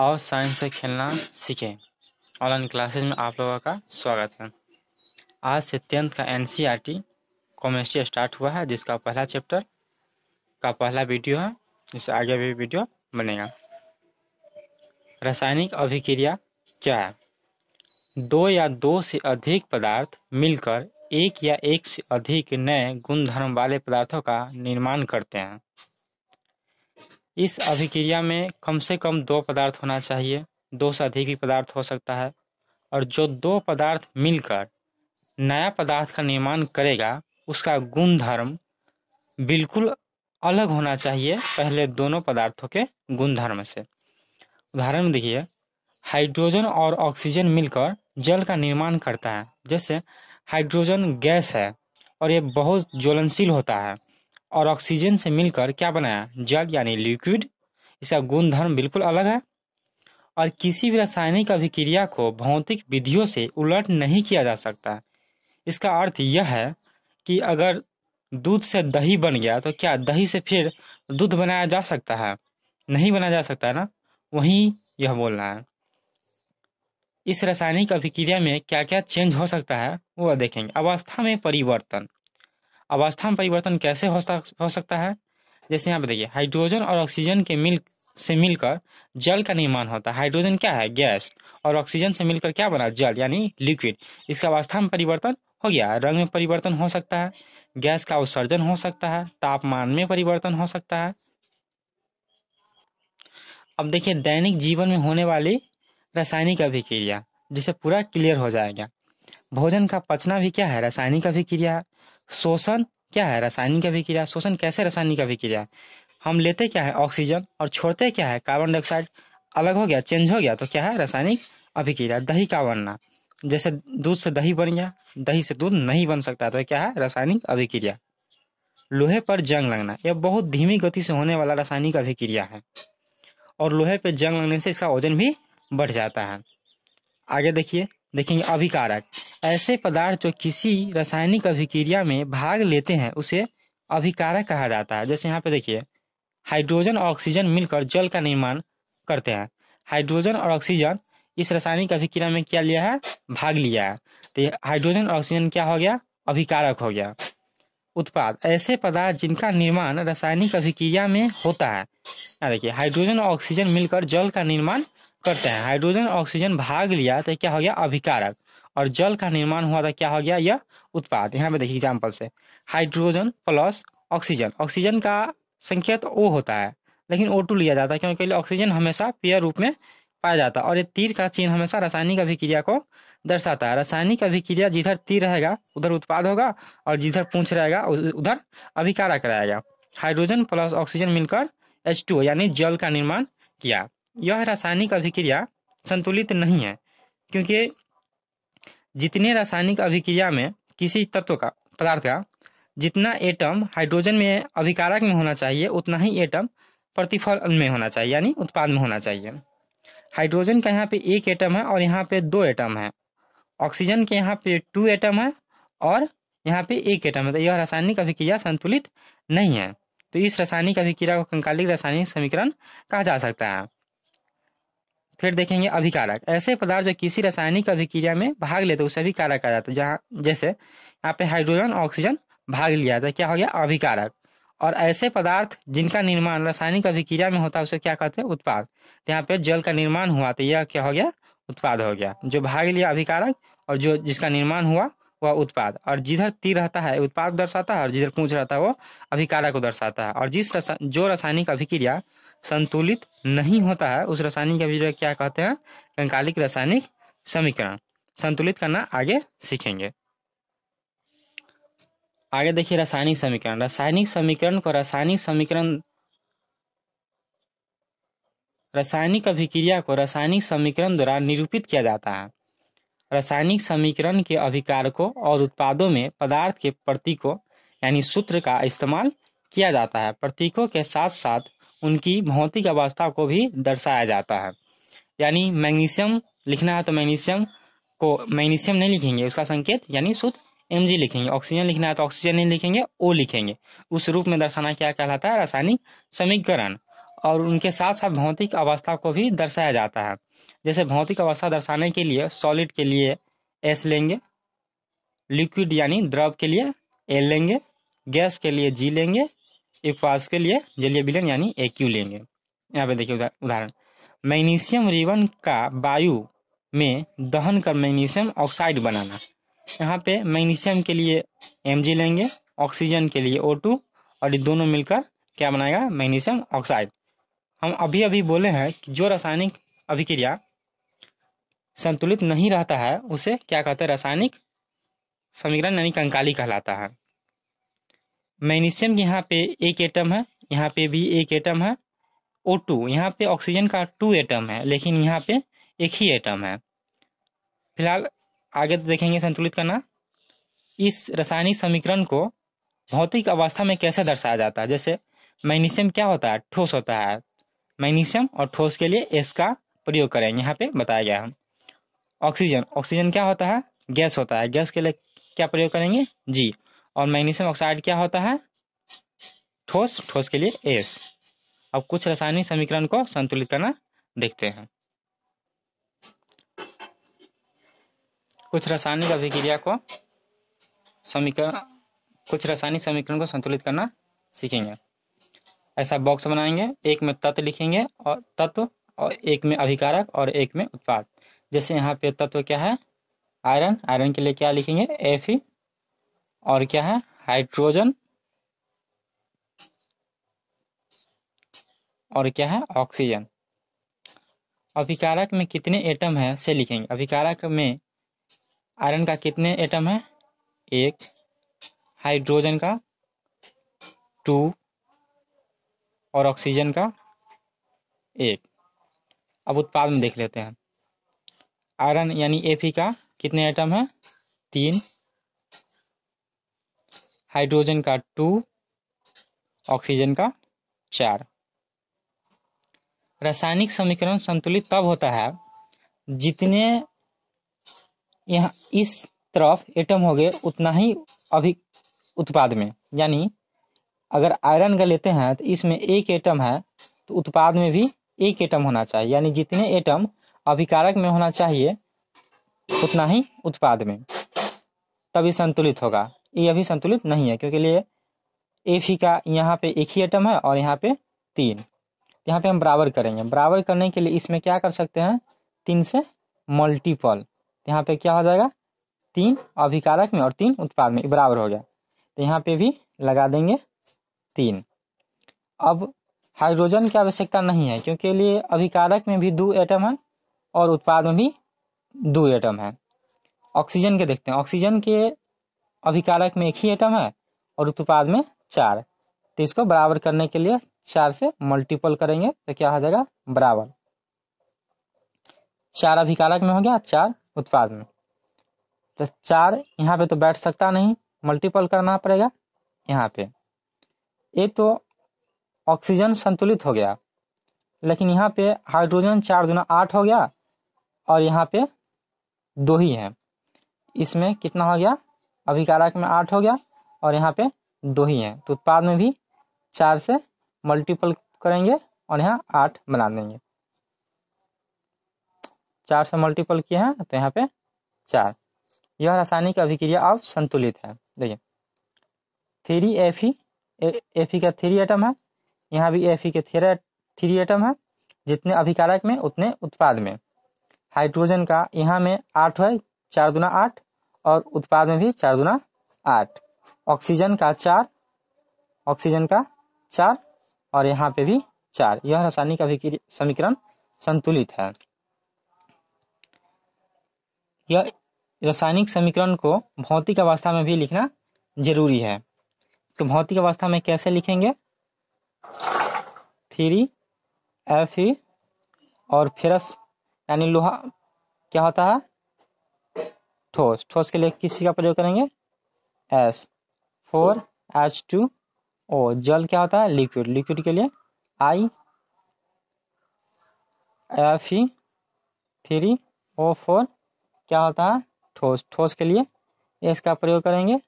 और साइंस से खेलना सीखें ऑनलाइन क्लासेस में आप लोगों का स्वागत है आज से टेंथ का एन सी स्टार्ट हुआ है जिसका पहला चैप्टर का पहला वीडियो है इससे आगे भी वीडियो बनेगा रासायनिक अभिक्रिया क्या है दो या दो से अधिक पदार्थ मिलकर एक या एक से अधिक नए गुणधर्म वाले पदार्थों का निर्माण करते हैं इस अभिक्रिया में कम से कम दो पदार्थ होना चाहिए दो से अधिक भी पदार्थ हो सकता है और जो दो पदार्थ मिलकर नया पदार्थ का निर्माण करेगा उसका गुणधर्म बिल्कुल अलग होना चाहिए पहले दोनों पदार्थों के गुणधर्म से उदाहरण देखिए हाइड्रोजन और ऑक्सीजन मिलकर जल का निर्माण करता है जैसे हाइड्रोजन गैस है और ये बहुत ज्वलनशील होता है और ऑक्सीजन से मिलकर क्या बनाया जल यानी लिक्विड इसका गुणधर्म बिल्कुल अलग है और किसी भी रासायनिक अभिक्रिया को भौतिक विधियों से उलट नहीं किया जा सकता इसका अर्थ यह है कि अगर दूध से दही बन गया तो क्या दही से फिर दूध बनाया जा सकता है नहीं बनाया जा सकता है ना वहीं यह बोलना है इस रासायनिक अभिक्रिया में क्या क्या चेंज हो सकता है वह देखेंगे अवस्था में परिवर्तन अवस्था में परिवर्तन कैसे हो, सक, हो सकता है जैसे यहाँ पे देखिए हाइड्रोजन और ऑक्सीजन के मिल से मिलकर जल का निर्माण होता है हाइड्रोजन क्या है गैस और ऑक्सीजन से मिलकर क्या बना जल यानी लिक्विड इसका अवस्था में परिवर्तन हो गया रंग में परिवर्तन हो सकता है गैस का उत्सर्जन हो सकता है तापमान में परिवर्तन हो सकता है अब देखिए दैनिक जीवन में होने वाली रासायनिक अभिक्रिया जिसे पूरा क्लियर हो जाएगा भोजन का पचना भी क्या है रासायनिक अभिक्रिया शोषण क्या है रासायनिक अभिक्रिया शोषण कैसे रासायनिक अभिक्रिया है हम लेते क्या है ऑक्सीजन और छोड़ते क्या है कार्बन डाइऑक्साइड अलग हो गया चेंज हो गया तो क्या है रासायनिक अभिक्रिया दही का बनना जैसे दूध से दही बन गया दही से दूध नहीं बन सकता तो क्या है रासायनिक अभिक्रिया लोहे पर जंग लगना यह बहुत धीमी गति से होने वाला रासायनिक अभिक्रिया है और लोहे पर जंग लगने से इसका वजन भी बढ़ जाता है आगे देखिए देखेंगे अभिकारक ऐसे पदार्थ जो किसी रासायनिक अभिक्रिया में भाग लेते हैं उसे अभिकारक कहा जाता है जैसे यहाँ पे देखिए हाइड्रोजन और ऑक्सीजन मिलकर जल का निर्माण करते हैं हाइड्रोजन और ऑक्सीजन इस रासायनिक अभिक्रिया में क्या लिया है भाग लिया है तो ये हाइड्रोजन और ऑक्सीजन क्या हो गया अभिकारक हो गया उत्पाद ऐसे पदार्थ जिनका निर्माण रासायनिक अभिक्रिया में होता है देखिए हाइड्रोजन और ऑक्सीजन मिलकर जल का निर्माण करते हैं हाइड्रोजन ऑक्सीजन भाग लिया तो क्या हो गया अभिकारक और जल का निर्माण हुआ तो क्या हो गया यह उत्पाद यहाँ पे देखिए एग्जाम्पल से हाइड्रोजन प्लस ऑक्सीजन ऑक्सीजन का संकेत ओ होता है लेकिन ओ टू लिया जाता है क्योंकि ऑक्सीजन हमेशा पेयर रूप में पाया जाता है और ये तीर का चिन्ह हमेशा रासायनिक अभिक्रिया को दर्शाता है रासायनिक अभिक्रिया जिधर तीर रहेगा उधर उत्पाद होगा और जिधर पूछ रहेगा उधर अभिकारक रहेगा हाइड्रोजन प्लस ऑक्सीजन मिलकर एच टू यानी जल का निर्माण किया यह रासायनिक अभिक्रिया संतुलित नहीं है क्योंकि जितने रासायनिक अभिक्रिया में किसी तत्व का पदार्थ का जितना एटम हाइड्रोजन में अभिकारक में होना चाहिए उतना ही एटम प्रतिफल में होना चाहिए यानी उत्पाद में होना चाहिए हाइड्रोजन का यहाँ पे एक एटम है और यहाँ पे दो एटम है ऑक्सीजन के यहाँ पे टू एटम है और यहाँ पे एक एटम है तो यह रासायनिक अभिक्रिया संतुलित नहीं है तो इस रासायनिक अभिक्रिया को कंकालिक रासायनिक समीकरण कहा जा सकता है फिर देखेंगे अभिकारक ऐसे पदार्थ जो किसी रासायनिक अभिक्रिया में भाग लेते उसे अभिकारक कहा जाता है जहाँ जैसे यहाँ पे हाइड्रोजन ऑक्सीजन भाग लिया जाता है क्या हो गया अभिकारक और ऐसे पदार्थ जिनका निर्माण रासायनिक अभिक्रिया में होता है उसे क्या कहते हैं उत्पाद तो यहाँ पे जल का निर्माण हुआ तो यह क्या हो गया उत्पाद हो गया जो भाग लिया अभिकारक और जो जिसका निर्माण हुआ वह उत्पाद और जिधर ती रहता है उत्पाद दर्शाता है और जिधर पूछ रहता है वो अभिकारक को दर्शाता है और जिस रसा, जो रासायनिक अभिक्रिया संतुलित नहीं होता है उस रासायनिक अभिक्रिया क्या कहते हैं कंकालिक रासायनिक समीकरण संतुलित करना आगे सीखेंगे आगे देखिए रासायनिक समीकरण रासायनिक समीकरण को रासायनिक समीकरण रासायनिक अभिक्रिया को रासायनिक समीकरण द्वारा निरूपित किया जाता है रासायनिक समीकरण के अभिकारकों और उत्पादों में पदार्थ के प्रतीकों यानी सूत्र का इस्तेमाल किया जाता है प्रतीकों के साथ साथ उनकी भौतिक अवस्था को भी दर्शाया जाता है यानी मैग्नीशियम लिखना है तो मैग्नीशियम को मैग्नीशियम नहीं लिखेंगे उसका संकेत यानी शुद्ध एम जी लिखेंगे ऑक्सीजन लिखना है तो ऑक्सीजन नहीं लिखेंगे ओ लिखेंगे उस रूप में दर्शाना क्या कहलाता है रासायनिक समीकरण और उनके साथ साथ भौतिक अवस्था को भी दर्शाया जाता है जैसे भौतिक अवस्था दर्शाने के लिए सॉलिड के लिए एस लेंगे लिक्विड यानी द्रव के लिए एल लेंगे गैस के लिए जी लेंगे एक पास के लिए जलीय विलयन यानी ए क्यू लेंगे यहाँ पे देखिए उदाहरण मैग्नीशियम रिबन का वायु में दहन कर मैग्नीशियम ऑक्साइड बनाना यहाँ पे मैग्नीशियम के लिए एम लेंगे ऑक्सीजन के लिए ओ टू और ये दोनों मिलकर क्या बनाएगा मैग्नीशियम ऑक्साइड हम अभी अभी बोले हैं कि जो रासायनिक अभिक्रिया संतुलित नहीं रहता है उसे क्या कहते हैं रासायनिक समीकरण यानी कंकाली कहलाता है मैग्नीशियम यहाँ पे एक एटम है यहाँ पे भी एक एटम है ओ टू यहाँ पे ऑक्सीजन का टू एटम है लेकिन यहाँ पे एक ही एटम है फिलहाल आगे देखेंगे संतुलित करना इस रासायनिक समीकरण को भौतिक अवस्था में कैसे दर्शाया जाता है जैसे मैग्नीशियम क्या होता है ठोस होता है मैग्नीशियम और ठोस के लिए एस का प्रयोग करेंगे यहाँ पे बताया गया है ऑक्सीजन ऑक्सीजन क्या होता है गैस होता है गैस के लिए क्या प्रयोग करेंगे जी और मैग्नीशियम ऑक्साइड क्या होता है ठोस ठोस के लिए एस अब कुछ रासायनिक समीकरण को संतुलित करना देखते हैं कुछ रासायनिक अभिक्रिया को समीकरण कुछ रासायनिक समीकरण को संतुलित करना सीखेंगे ऐसा बॉक्स बनाएंगे एक में तत्व लिखेंगे और तत्व और एक में अभिकारक और एक में उत्पाद जैसे यहाँ पे तत्व क्या है आयरन आयरन के लिए क्या लिखेंगे एफ ई और क्या है हाइड्रोजन और क्या है ऑक्सीजन अभिकारक में कितने एटम है से लिखेंगे अभिकारक में आयरन का कितने एटम है एक हाइड्रोजन का टू और ऑक्सीजन का एक अब उत्पाद में देख लेते हैं आयरन यानी एफी का कितने एटम है तीन हाइड्रोजन का टू ऑक्सीजन का चार रासायनिक समीकरण संतुलित तब होता है जितने यहाँ इस तरफ एटम हो गए उतना ही अभी उत्पाद में यानी अगर आयरन का लेते हैं तो इसमें एक एटम है तो उत्पाद में भी एक एटम होना चाहिए यानी जितने एटम अभिकारक में होना चाहिए उतना ही उत्पाद में तभी संतुलित होगा ये अभी संतुलित नहीं है क्योंकि लिए एफ ही का यहाँ पे एक ही एटम है और यहाँ पे तीन यहाँ पे हम बराबर करेंगे बराबर करने के लिए इसमें क्या कर सकते हैं तीन से मल्टीपल यहाँ पे क्या हो जाएगा तीन अभिकारक में और तीन उत्पाद में बराबर हो गया तो यहाँ पे भी लगा देंगे तीन अब हाइड्रोजन की आवश्यकता नहीं है क्योंकि लिए अभिकारक में भी दो एटम है और उत्पाद में भी दो एटम है ऑक्सीजन के देखते हैं ऑक्सीजन के अभिकारक में एक ही एटम है और उत्पाद में चार तो इसको बराबर करने के लिए चार से मल्टीपल करेंगे तो क्या हो जाएगा बराबर चार अभिकारक में हो गया चार उत्पाद में तो चार यहाँ पे तो बैठ सकता नहीं मल्टीपल करना पड़ेगा यहाँ पे ये तो ऑक्सीजन संतुलित हो गया लेकिन यहाँ पे हाइड्रोजन चार दुना आठ हो गया और यहाँ पे दो ही है इसमें कितना हो गया अभिकारक में आठ हो गया और यहाँ पे दो ही हैं तो उत्पाद में भी चार से मल्टीपल करेंगे और यहाँ आठ बना देंगे चार से मल्टीपल किए हैं तो यहाँ पे चार यह रासायनिक अभिक्रिया अब संतुलित है देखिए थ्री एफ ही एफ का थ्री एटम है यहाँ भी एफ ई के थ्री थ्री एटम है जितने अभिकारक में उतने उत्पाद में हाइड्रोजन का यहाँ में आठ है चार दुना आठ और उत्पाद में भी चार दुना आठ ऑक्सीजन का चार ऑक्सीजन का चार और यहाँ पे भी चार यह रासायनिक समीकरण संतुलित है यह रासायनिक समीकरण को भौतिक अवस्था में भी लिखना जरूरी है तो भौतिक अवस्था में कैसे लिखेंगे थ्री एफ और फेरस यानी लोहा क्या होता है ठोस ठोस के लिए किसी का प्रयोग करेंगे S four H two O जल क्या होता है लिक्विड लिक्विड के लिए आई F E three O four क्या होता है ठोस ठोस के लिए एस का प्रयोग करेंगे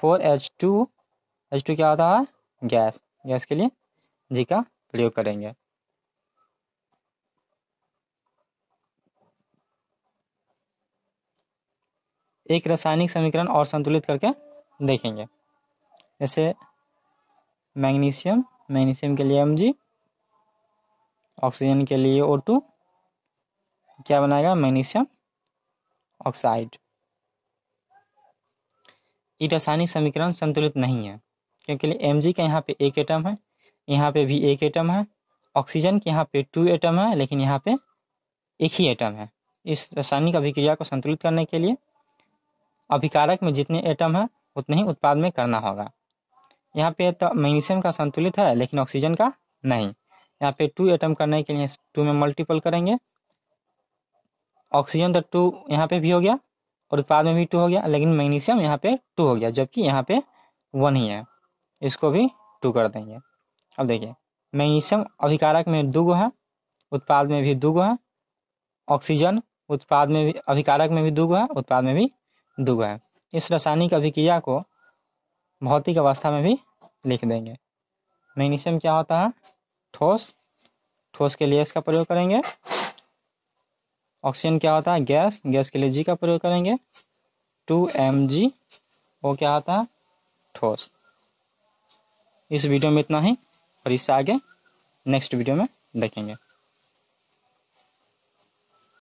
four H two H two क्या होता है गैस गैस के लिए जी का प्रयोग करेंगे एक रासायनिक समीकरण और संतुलित करके देखेंगे जैसे मैग्नीशियम मैग्नीशियम के लिए एम जी ऑक्सीजन के लिए ओ टू क्या बनाएगा मैग्नीशियम ऑक्साइड ये रासायनिक समीकरण संतुलित नहीं है क्योंकि एम जी का यहाँ पे एक एटम है यहाँ पे भी एक एटम है ऑक्सीजन के यहाँ पे टू एटम है लेकिन यहाँ पे एक ही एटम है इस रासायनिक अभिक्रिया को संतुलित करने के लिए अभिकारक में जितने एटम हैं उतने ही उत्पाद में करना होगा यहाँ पे तो मैग्नीशियम का संतुलित है लेकिन ऑक्सीजन का नहीं यहाँ पे टू एटम करने के लिए टू में मल्टीपल करेंगे ऑक्सीजन तो टू यहाँ पे भी हो गया और उत्पाद में भी टू हो गया लेकिन मैग्नीशियम यहाँ पे टू हो गया जबकि यहाँ पे वन ही है इसको भी टू कर देंगे अब देखिए मैग्नीशियम अभिकारक में दो गो है उत्पाद में भी दो गो है ऑक्सीजन उत्पाद में भी अभिकारक में भी दो गो है उत्पाद में भी है इस रासायनिक अभिक्रिया को भौतिक अवस्था में भी लिख देंगे मैग्नीशियम क्या होता है ठोस ठोस के लिए इसका प्रयोग करेंगे ऑक्सीजन क्या होता है गैस गैस के लिए जी का प्रयोग करेंगे टू एम जी वो क्या होता है ठोस इस वीडियो में इतना ही और इससे आगे नेक्स्ट वीडियो में देखेंगे